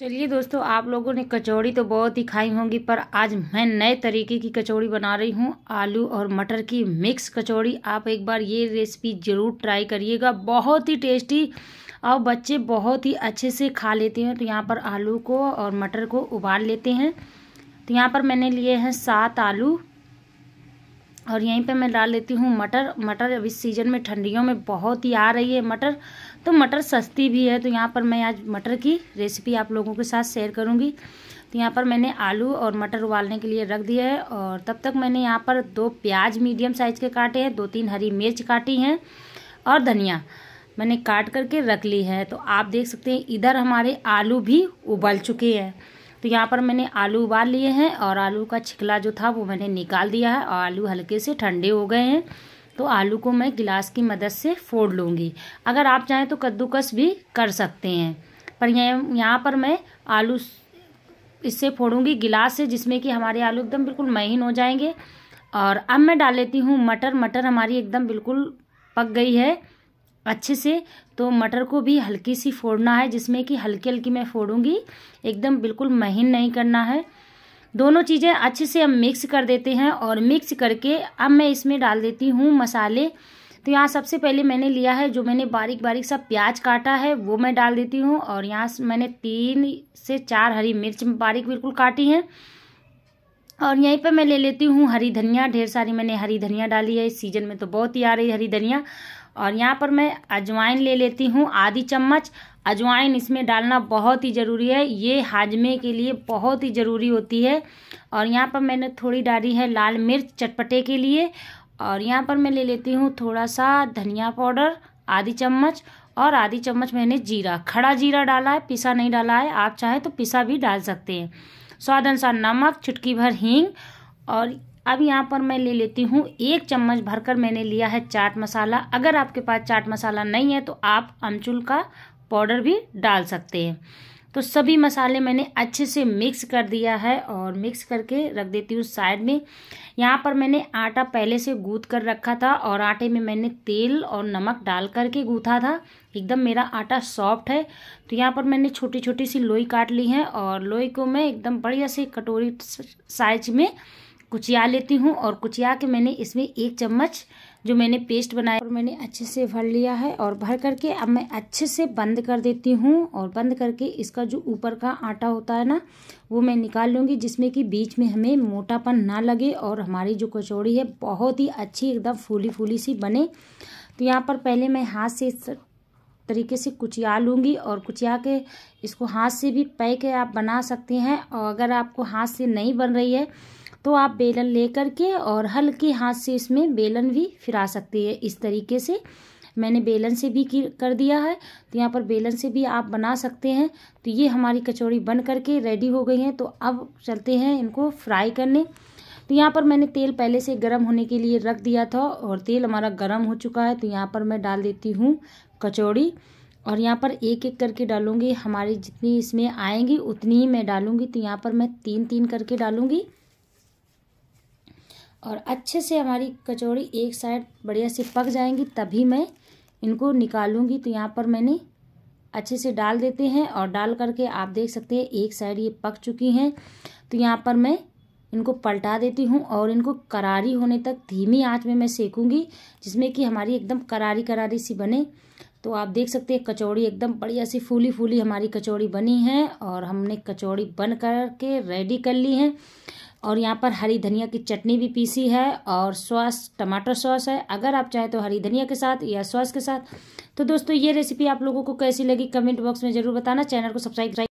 चलिए दोस्तों आप लोगों ने कचौड़ी तो बहुत ही खाई होंगी पर आज मैं नए तरीके की कचौड़ी बना रही हूँ आलू और मटर की मिक्स कचौड़ी आप एक बार ये रेसिपी ज़रूर ट्राई करिएगा बहुत ही टेस्टी और बच्चे बहुत ही अच्छे से खा लेते हैं तो यहाँ पर आलू को और मटर को उबाल लेते हैं तो यहाँ पर मैंने लिए हैं सात आलू और यहीं पे मैं डाल लेती हूँ मटर मटर अब इस सीज़न में ठंडियों में बहुत ही आ रही है मटर तो मटर सस्ती भी है तो यहाँ पर मैं आज मटर की रेसिपी आप लोगों के साथ शेयर करूँगी तो यहाँ पर मैंने आलू और मटर उबालने के लिए रख दिया है और तब तक मैंने यहाँ पर दो प्याज मीडियम साइज़ के काटे हैं दो तीन हरी मिर्च काटी हैं और धनिया मैंने काट करके रख ली है तो आप देख सकते हैं इधर हमारे आलू भी उबल चुके हैं तो यहाँ पर मैंने आलू उबाल लिए हैं और आलू का छिकला जो था वो मैंने निकाल दिया है और आलू हल्के से ठंडे हो गए हैं तो आलू को मैं गिलास की मदद से फोड़ लूँगी अगर आप चाहें तो कद्दूकस भी कर सकते हैं पर यह यहाँ पर मैं आलू इससे फोड़ूंगी गिलास से जिसमें कि हमारे आलू एकदम बिल्कुल महीन हो जाएंगे और अब मैं डाल लेती हूँ मटर मटर हमारी एकदम बिल्कुल पक गई है अच्छे से तो मटर को भी हल्की सी फोड़ना है जिसमें कि हल्की हल्की मैं फोड़ूंगी एकदम बिल्कुल महीन नहीं करना है दोनों चीज़ें अच्छे से हम मिक्स कर देते हैं और मिक्स करके अब मैं इसमें डाल देती हूँ मसाले तो यहाँ सबसे पहले मैंने लिया है जो मैंने बारीक बारीक सा प्याज काटा है वो मैं डाल देती हूँ और यहाँ मैंने तीन से चार हरी मिर्च बारीक बिल्कुल काटी है और यहीं पर मैं ले लेती हूँ हरी धनिया ढेर सारी मैंने हरी धनिया डाली है इस सीज़न में तो बहुत ही आ रही हरी धनिया और यहाँ पर मैं अजवाइन ले लेती हूँ आधी चम्मच अजवाइन इसमें डालना बहुत ही ज़रूरी है ये हाजमे के लिए बहुत ही ज़रूरी होती है और यहाँ पर मैंने थोड़ी डाली है लाल मिर्च चटपटे के लिए और यहाँ पर मैं ले लेती हूँ थोड़ा सा धनिया पाउडर आधी चम्मच और आधी चम्मच मैंने जीरा खड़ा जीरा डाला है पिसा नहीं डाला है आप चाहें तो पिसा भी डाल सकते हैं स्वाद अनुसार नमक चुटकी भर हींग और अब यहाँ पर मैं ले लेती हूँ एक चम्मच भरकर मैंने लिया है चाट मसाला अगर आपके पास चाट मसाला नहीं है तो आप अमचूल का पाउडर भी डाल सकते हैं तो सभी मसाले मैंने अच्छे से मिक्स कर दिया है और मिक्स करके रख देती हूँ साइड में यहाँ पर मैंने आटा पहले से गूँथ कर रखा था और आटे में मैंने तेल और नमक डाल करके गूँथा था एकदम मेरा आटा सॉफ्ट है तो यहाँ पर मैंने छोटी छोटी सी लोई काट ली है और लोई को मैं एकदम बढ़िया से कटोरी साइज में कुचिया लेती हूँ और कुचिया के मैंने इसमें एक चम्मच जो मैंने पेस्ट बनाया और मैंने अच्छे से भर लिया है और भर करके अब मैं अच्छे से बंद कर देती हूँ और बंद करके इसका जो ऊपर का आटा होता है ना वो मैं निकाल लूँगी जिसमें कि बीच में हमें मोटापन ना लगे और हमारी जो कचौड़ी है बहुत ही अच्छी एकदम फूली फूली सी बने तो यहाँ पर पहले मैं हाथ से इस तरीके से कुचिया लूँगी और कुचिया के इसको हाथ से भी पैक आप बना सकते हैं और अगर आपको हाथ से नहीं बन रही है तो आप बेलन लेकर के और हल्के हाथ से इसमें बेलन भी फिरा सकते हैं इस तरीके से मैंने बेलन से भी कर दिया है तो यहाँ पर बेलन से भी आप बना सकते हैं तो ये हमारी कचौड़ी बन करके रेडी हो गई हैं तो अब चलते हैं इनको फ्राई करने तो यहाँ पर मैंने तेल पहले से गर्म होने के लिए रख दिया था और तेल हमारा गर्म हो चुका है तो यहाँ पर मैं डाल देती हूँ कचौड़ी और यहाँ पर एक एक करके डालूँगी हमारी जितनी इसमें आएंगी उतनी ही मैं डालूँगी तो यहाँ पर मैं तीन तीन करके डालूँगी और अच्छे से हमारी कचौड़ी एक साइड बढ़िया से पक जाएंगी तभी मैं इनको निकालूंगी तो यहाँ पर मैंने अच्छे से डाल देते हैं और डाल करके आप देख सकते हैं एक साइड ये पक चुकी हैं तो यहाँ पर मैं इनको पलटा देती हूँ और इनको करारी होने तक धीमी आंच में मैं सेकूंगी जिसमें कि हमारी एकदम करारी करारी सी बने तो आप देख सकते हैं कचौड़ी एकदम बढ़िया सी फूली फूली हमारी कचौड़ी बनी है और हमने कचौड़ी बन करके रेडी कर ली है और यहाँ पर हरी धनिया की चटनी भी पीसी है और सॉस टमाटर सॉस है अगर आप चाहें तो हरी धनिया के साथ या सॉस के साथ तो दोस्तों ये रेसिपी आप लोगों को कैसी लगी कमेंट बॉक्स में ज़रूर बताना चैनल को सब्सक्राइब